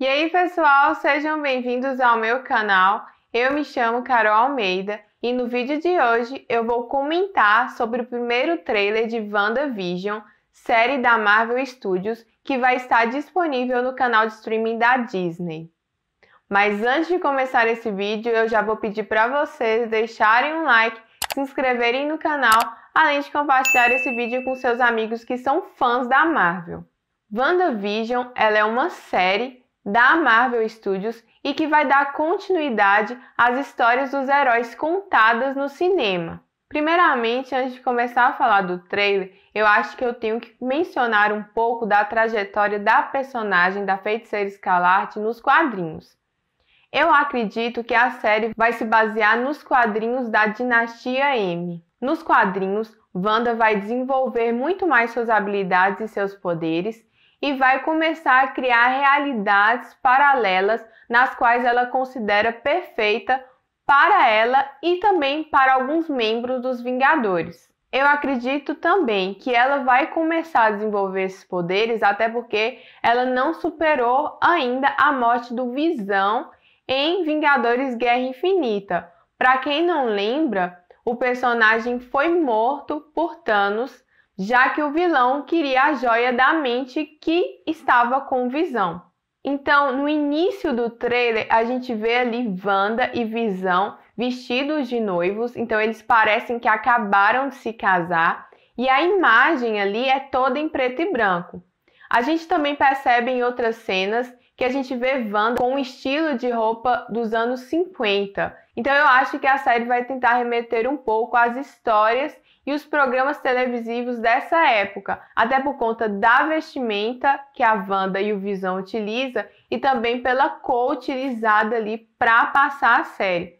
E aí, pessoal, sejam bem-vindos ao meu canal. Eu me chamo Carol Almeida e no vídeo de hoje eu vou comentar sobre o primeiro trailer de WandaVision, série da Marvel Studios, que vai estar disponível no canal de streaming da Disney. Mas antes de começar esse vídeo, eu já vou pedir para vocês deixarem um like, se inscreverem no canal, além de compartilhar esse vídeo com seus amigos que são fãs da Marvel. WandaVision ela é uma série da Marvel Studios e que vai dar continuidade às histórias dos heróis contadas no cinema. Primeiramente, antes de começar a falar do trailer, eu acho que eu tenho que mencionar um pouco da trajetória da personagem da Feiticeira Escalarte nos quadrinhos. Eu acredito que a série vai se basear nos quadrinhos da Dinastia M. Nos quadrinhos, Wanda vai desenvolver muito mais suas habilidades e seus poderes e vai começar a criar realidades paralelas nas quais ela considera perfeita para ela e também para alguns membros dos Vingadores. Eu acredito também que ela vai começar a desenvolver esses poderes, até porque ela não superou ainda a morte do Visão em Vingadores Guerra Infinita. Para quem não lembra, o personagem foi morto por Thanos já que o vilão queria a joia da mente que estava com visão. Então, no início do trailer, a gente vê ali Wanda e Visão vestidos de noivos, então eles parecem que acabaram de se casar, e a imagem ali é toda em preto e branco. A gente também percebe em outras cenas que a gente vê Wanda com um estilo de roupa dos anos 50. Então eu acho que a série vai tentar remeter um pouco às histórias e os programas televisivos dessa época, até por conta da vestimenta que a Wanda e o Visão utiliza e também pela cor utilizada ali para passar a série.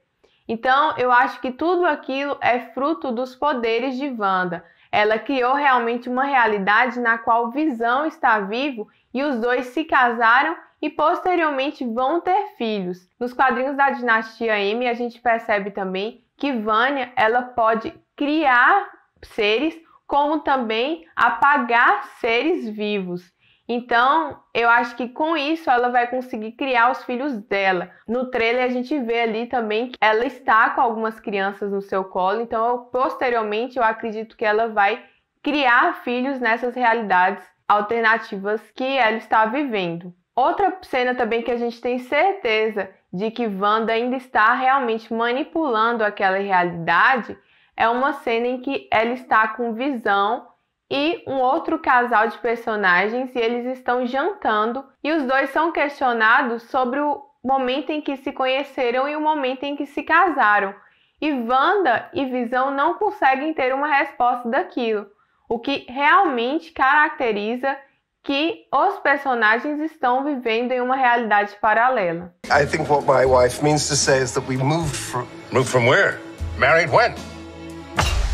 Então, eu acho que tudo aquilo é fruto dos poderes de Wanda. Ela criou realmente uma realidade na qual Visão está vivo e os dois se casaram e posteriormente vão ter filhos. Nos quadrinhos da dinastia M, a gente percebe também que Vânia ela pode criar seres, como também apagar seres vivos. Então, eu acho que com isso ela vai conseguir criar os filhos dela. No trailer a gente vê ali também que ela está com algumas crianças no seu colo, então eu, posteriormente eu acredito que ela vai criar filhos nessas realidades alternativas que ela está vivendo. Outra cena também que a gente tem certeza de que Wanda ainda está realmente manipulando aquela realidade é uma cena em que ela está com visão e um outro casal de personagens e eles estão jantando e os dois são questionados sobre o momento em que se conheceram e o momento em que se casaram. E Wanda e Visão não conseguem ter uma resposta daquilo, o que realmente caracteriza que os personagens estão vivendo em uma realidade paralela. I think what my wife means to say is that we moved from moved from where? Married when?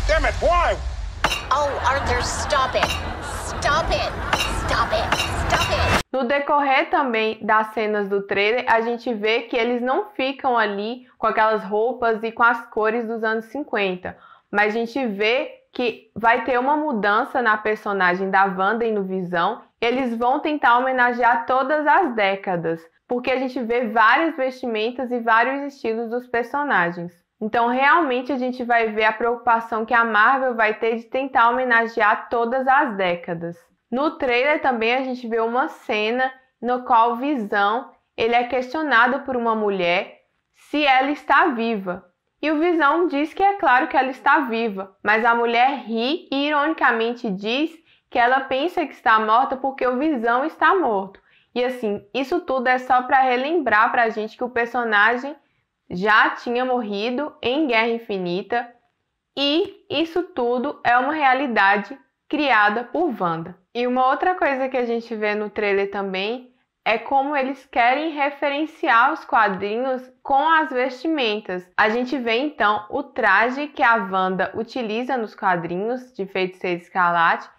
Damn it, why? Oh, Arthur, stop it. Stop it. Stop it. Stop it. No decorrer também das cenas do trailer, a gente vê que eles não ficam ali com aquelas roupas e com as cores dos anos 50, mas a gente vê que vai ter uma mudança na personagem da Wanda e no Visão, eles vão tentar homenagear todas as décadas, porque a gente vê várias vestimentas e vários estilos dos personagens. Então, realmente, a gente vai ver a preocupação que a Marvel vai ter de tentar homenagear todas as décadas. No trailer também a gente vê uma cena no qual Visão ele é questionado por uma mulher se ela está viva, e o Visão diz que é claro que ela está viva, mas a mulher ri e ironicamente diz que ela pensa que está morta porque o Visão está morto. E assim, isso tudo é só para relembrar para a gente que o personagem já tinha morrido em Guerra Infinita e isso tudo é uma realidade criada por Wanda. E uma outra coisa que a gente vê no trailer também é como eles querem referenciar os quadrinhos com as vestimentas. A gente vê então o traje que a Wanda utiliza nos quadrinhos de Feiticeiro Escarlate,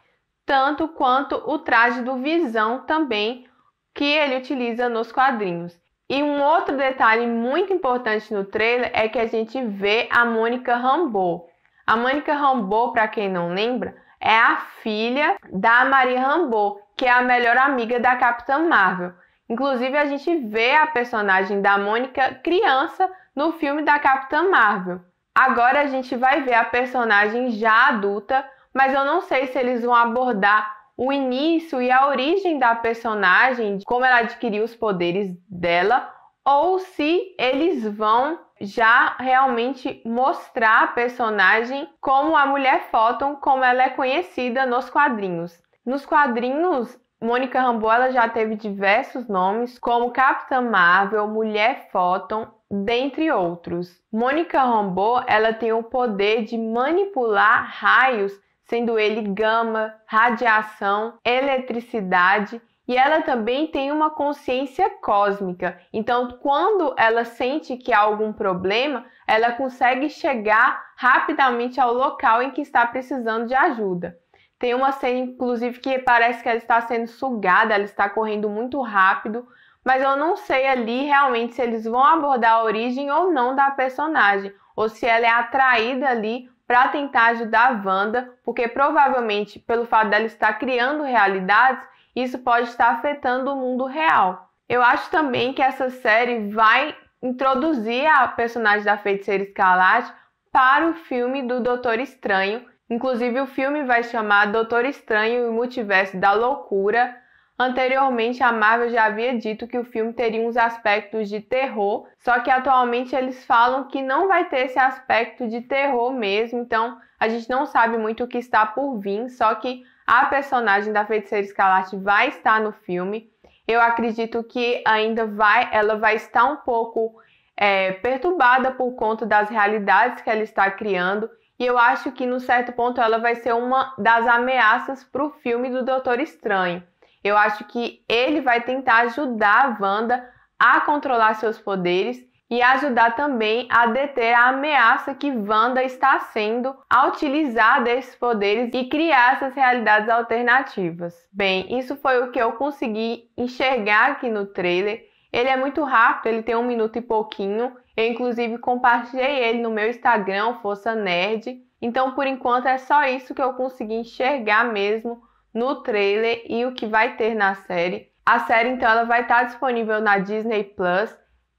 tanto quanto o traje do Visão também que ele utiliza nos quadrinhos. E um outro detalhe muito importante no trailer é que a gente vê a Mônica Rambeau. A Mônica Rambeau, para quem não lembra, é a filha da Maria Rambeau, que é a melhor amiga da Capitã Marvel. Inclusive, a gente vê a personagem da Mônica criança no filme da Capitã Marvel. Agora a gente vai ver a personagem já adulta, mas eu não sei se eles vão abordar o início e a origem da personagem, como ela adquiriu os poderes dela, ou se eles vão já realmente mostrar a personagem como a mulher Photon, como ela é conhecida nos quadrinhos. Nos quadrinhos, Mônica Rambeau ela já teve diversos nomes, como Capitã Marvel, Mulher Photon, dentre outros. Mônica Rambeau ela tem o poder de manipular raios, sendo ele gama, radiação, eletricidade e ela também tem uma consciência cósmica. Então, quando ela sente que há algum problema, ela consegue chegar rapidamente ao local em que está precisando de ajuda. Tem uma cena, inclusive, que parece que ela está sendo sugada, ela está correndo muito rápido, mas eu não sei ali realmente se eles vão abordar a origem ou não da personagem, ou se ela é atraída ali para tentar ajudar a Wanda, porque provavelmente, pelo fato dela estar criando realidades, isso pode estar afetando o mundo real. Eu acho também que essa série vai introduzir a personagem da Feiticeira Escarlate para o filme do Doutor Estranho. Inclusive, o filme vai chamar Doutor Estranho e o Multiverso da Loucura. Anteriormente, a Marvel já havia dito que o filme teria uns aspectos de terror, só que atualmente eles falam que não vai ter esse aspecto de terror mesmo, então a gente não sabe muito o que está por vir, só que a personagem da Feiticeira Escarlate vai estar no filme. Eu acredito que ainda vai, ela vai estar um pouco é, perturbada por conta das realidades que ela está criando. E eu acho que, no certo ponto, ela vai ser uma das ameaças para o filme do Doutor Estranho. Eu acho que ele vai tentar ajudar a Wanda a controlar seus poderes e ajudar também a deter a ameaça que Wanda está sendo a utilizar desses poderes e criar essas realidades alternativas. Bem, isso foi o que eu consegui enxergar aqui no trailer. Ele é muito rápido, ele tem um minuto e pouquinho. Eu, inclusive, compartilhei ele no meu Instagram, Força Nerd. Então, por enquanto, é só isso que eu consegui enxergar mesmo no trailer e o que vai ter na série. A série então ela vai estar disponível na Disney Plus,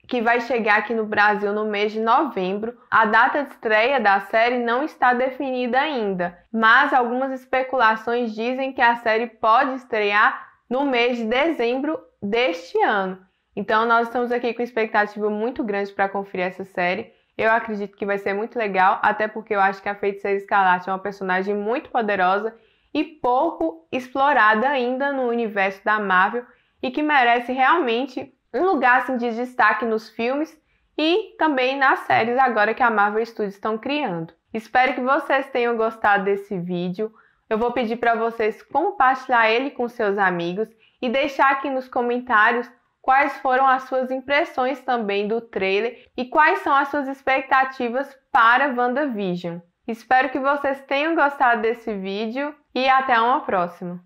que vai chegar aqui no Brasil no mês de novembro. A data de estreia da série não está definida ainda, mas algumas especulações dizem que a série pode estrear no mês de dezembro deste ano. Então nós estamos aqui com expectativa muito grande para conferir essa série. Eu acredito que vai ser muito legal, até porque eu acho que a Feiticeira Escarlate é uma personagem muito poderosa e pouco explorada ainda no universo da Marvel e que merece realmente um lugar assim, de destaque nos filmes e também nas séries agora que a Marvel Studios estão criando. Espero que vocês tenham gostado desse vídeo. Eu vou pedir para vocês compartilhar ele com seus amigos e deixar aqui nos comentários quais foram as suas impressões também do trailer e quais são as suas expectativas para WandaVision. Espero que vocês tenham gostado desse vídeo e até uma próxima!